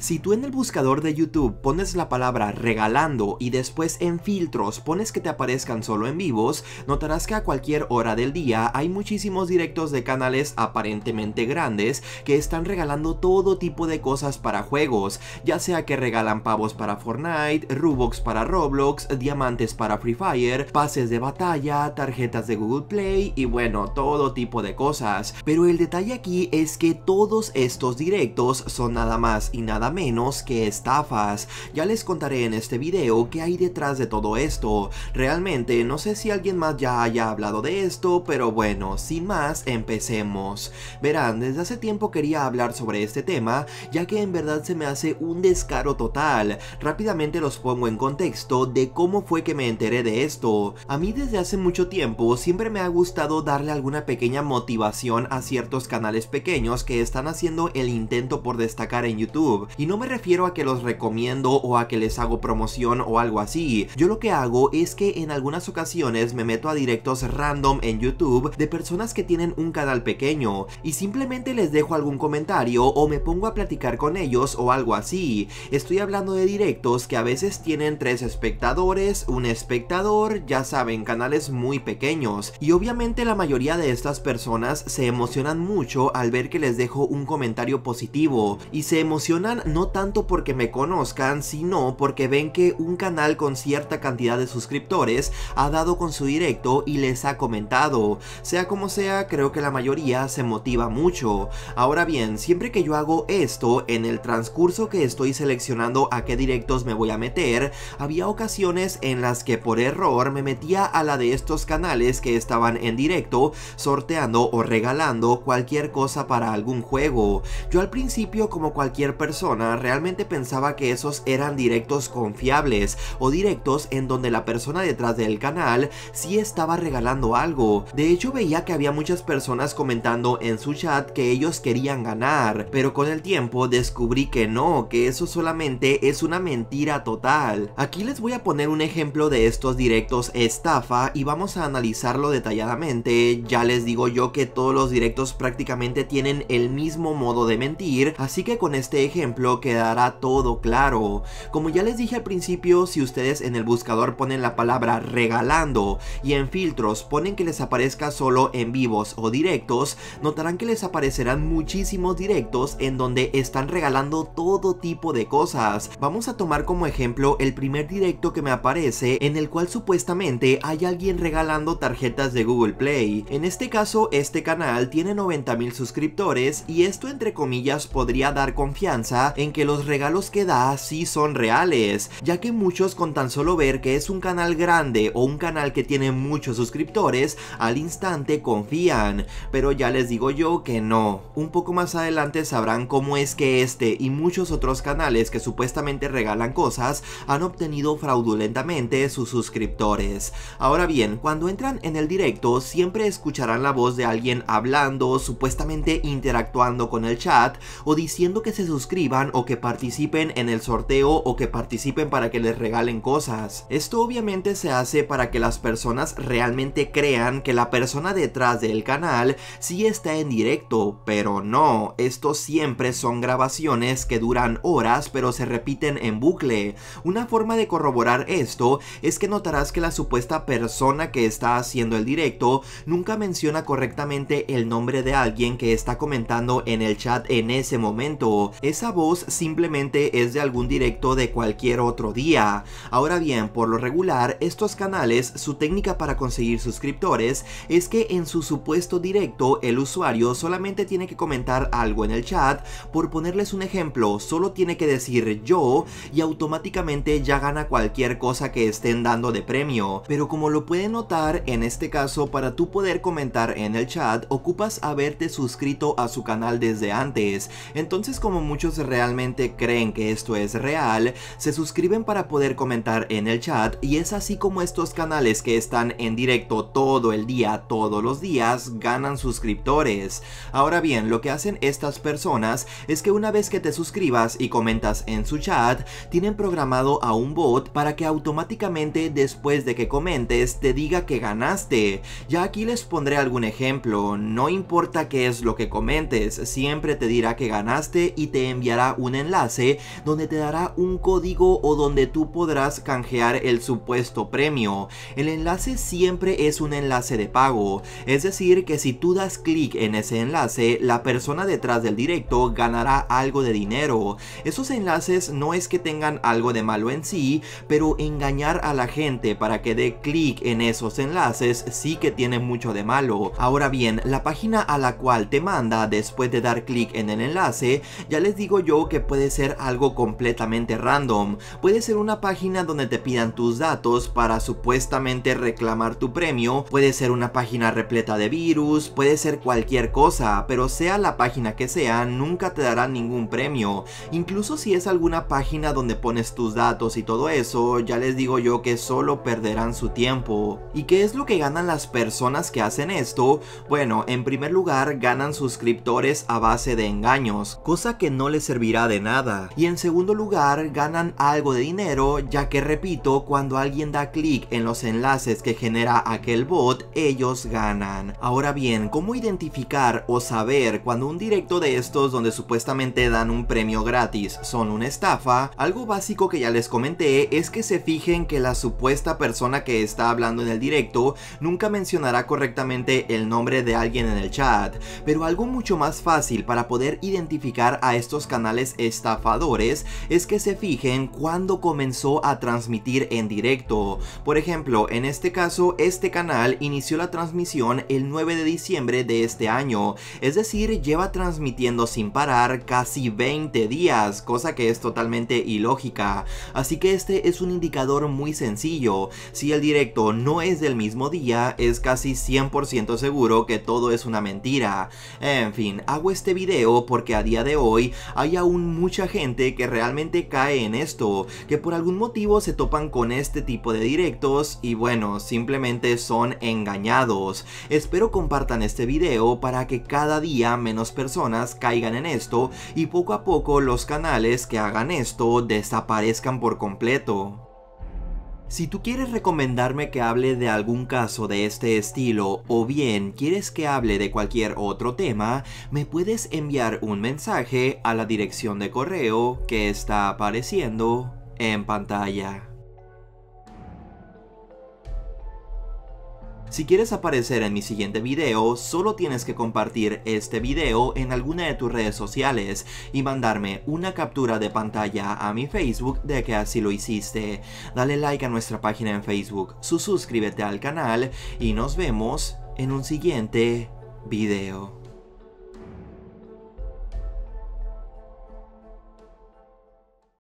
Si tú en el buscador de YouTube pones la palabra regalando y después en filtros pones que te aparezcan solo en vivos, notarás que a cualquier hora del día hay muchísimos directos de canales aparentemente grandes que están regalando todo tipo de cosas para juegos, ya sea que regalan pavos para Fortnite, Robux para Roblox, diamantes para Free Fire, pases de batalla, tarjetas de Google Play y bueno, todo tipo de cosas. Pero el detalle aquí es que todos estos directos son nada más y nada menos que estafas. Ya les contaré en este video qué hay detrás de todo esto. Realmente no sé si alguien más ya haya hablado de esto, pero bueno, sin más, empecemos. Verán, desde hace tiempo quería hablar sobre este tema, ya que en verdad se me hace un descaro total. Rápidamente los pongo en contexto de cómo fue que me enteré de esto. A mí desde hace mucho tiempo siempre me ha gustado darle alguna pequeña motivación a ciertos canales pequeños que están haciendo el intento por destacar en YouTube. Y no me refiero a que los recomiendo o a que les hago promoción o algo así. Yo lo que hago es que en algunas ocasiones me meto a directos random en YouTube de personas que tienen un canal pequeño y simplemente les dejo algún comentario o me pongo a platicar con ellos o algo así. Estoy hablando de directos que a veces tienen tres espectadores, un espectador, ya saben, canales muy pequeños. Y obviamente la mayoría de estas personas se emocionan mucho al ver que les dejo un comentario positivo y se emocionan no tanto porque me conozcan, sino porque ven que un canal con cierta cantidad de suscriptores ha dado con su directo y les ha comentado. Sea como sea, creo que la mayoría se motiva mucho. Ahora bien, siempre que yo hago esto, en el transcurso que estoy seleccionando a qué directos me voy a meter, había ocasiones en las que por error me metía a la de estos canales que estaban en directo, sorteando o regalando cualquier cosa para algún juego. Yo al principio como cualquier persona realmente pensaba que esos eran directos confiables o directos en donde la persona detrás del canal sí estaba regalando algo. De hecho veía que había muchas personas comentando en su chat que ellos querían ganar, pero con el tiempo descubrí que no, que eso solamente es una mentira total. Aquí les voy a poner un ejemplo de estos directos estafa y vamos a analizarlo detalladamente. Ya les digo yo que todos los directos prácticamente tienen el mismo modo de mentir, así que con este ejemplo quedará todo claro. Como ya les dije al principio, si ustedes en el buscador ponen la palabra regalando y en filtros ponen que les aparezca solo en vivos o directos, notarán que les aparecerán muchísimos directos en donde están regalando todo tipo de cosas. Vamos a tomar como ejemplo el primer directo que me aparece en el cual supuestamente hay alguien regalando tarjetas de Google Play. En este caso, este canal tiene 90 mil suscriptores y esto entre comillas podría dar confianza en que los regalos que da sí son reales, ya que muchos con tan solo ver que es un canal grande o un canal que tiene muchos suscriptores, al instante confían, pero ya les digo yo que no. Un poco más adelante sabrán cómo es que este y muchos otros canales que supuestamente regalan cosas han obtenido fraudulentamente sus suscriptores. Ahora bien, cuando entran en el directo siempre escucharán la voz de alguien hablando, supuestamente interactuando con el chat o diciendo que se suscriba o que participen en el sorteo o que participen para que les regalen cosas. Esto obviamente se hace para que las personas realmente crean que la persona detrás del canal sí está en directo, pero no, esto siempre son grabaciones que duran horas pero se repiten en bucle. Una forma de corroborar esto es que notarás que la supuesta persona que está haciendo el directo nunca menciona correctamente el nombre de alguien que está comentando en el chat en ese momento. Esa voz simplemente es de algún directo de cualquier otro día. Ahora bien, por lo regular, estos canales, su técnica para conseguir suscriptores es que en su supuesto directo el usuario solamente tiene que comentar algo en el chat, por ponerles un ejemplo, solo tiene que decir yo y automáticamente ya gana cualquier cosa que estén dando de premio. Pero como lo pueden notar, en este caso para tú poder comentar en el chat, ocupas haberte suscrito a su canal desde antes. Entonces como muchos realmente creen que esto es real, se suscriben para poder comentar en el chat y es así como estos canales que están en directo todo el día, todos los días, ganan suscriptores. Ahora bien, lo que hacen estas personas es que una vez que te suscribas y comentas en su chat, tienen programado a un bot para que automáticamente después de que comentes te diga que ganaste. Ya aquí les pondré algún ejemplo, no importa qué es lo que comentes, siempre te dirá que ganaste y te enviará un enlace donde te dará un código o donde tú podrás canjear el supuesto premio. El enlace siempre es un enlace de pago, es decir que si tú das clic en ese enlace, la persona detrás del directo ganará algo de dinero. Esos enlaces no es que tengan algo de malo en sí, pero engañar a la gente para que dé clic en esos enlaces sí que tiene mucho de malo. Ahora bien, la página a la cual te manda después de dar clic en el enlace, ya les digo yo que puede ser algo completamente random. Puede ser una página donde te pidan tus datos para supuestamente reclamar tu premio, puede ser una página repleta de virus, puede ser cualquier cosa, pero sea la página que sea, nunca te darán ningún premio. Incluso si es alguna página donde pones tus datos y todo eso, ya les digo yo que solo perderán su tiempo. ¿Y qué es lo que ganan las personas que hacen esto? Bueno, en primer lugar ganan suscriptores a base de engaños, cosa que no les servirá de nada. Y en segundo lugar, ganan algo de dinero, ya que repito, cuando alguien da clic en los enlaces que genera aquel bot, ellos ganan. Ahora bien, ¿cómo identificar o saber cuando un directo de estos donde supuestamente dan un premio gratis son una estafa? Algo básico que ya les comenté es que se fijen que la supuesta persona que está hablando en el directo nunca mencionará correctamente el nombre de alguien en el chat, pero algo mucho más fácil para poder identificar a estos canales estafadores es que se fijen cuando comenzó a transmitir en directo. Por ejemplo, en este caso, este canal inició la transmisión el 9 de diciembre de este año, es decir, lleva transmitiendo sin parar casi 20 días, cosa que es totalmente ilógica. Así que este es un indicador muy sencillo. Si el directo no es del mismo día, es casi 100% seguro que todo es una mentira. En fin, hago este video porque a día de hoy hay aún mucha gente que realmente cae en esto, que por algún motivo se topan con este tipo de directos y bueno, simplemente son engañados. Espero compartan este video para que cada día menos personas caigan en esto y poco a poco los canales que hagan esto desaparezcan por completo. Si tú quieres recomendarme que hable de algún caso de este estilo o bien quieres que hable de cualquier otro tema, me puedes enviar un mensaje a la dirección de correo que está apareciendo en pantalla. Si quieres aparecer en mi siguiente video, solo tienes que compartir este video en alguna de tus redes sociales y mandarme una captura de pantalla a mi Facebook de que así lo hiciste. Dale like a nuestra página en Facebook, suscríbete al canal y nos vemos en un siguiente video.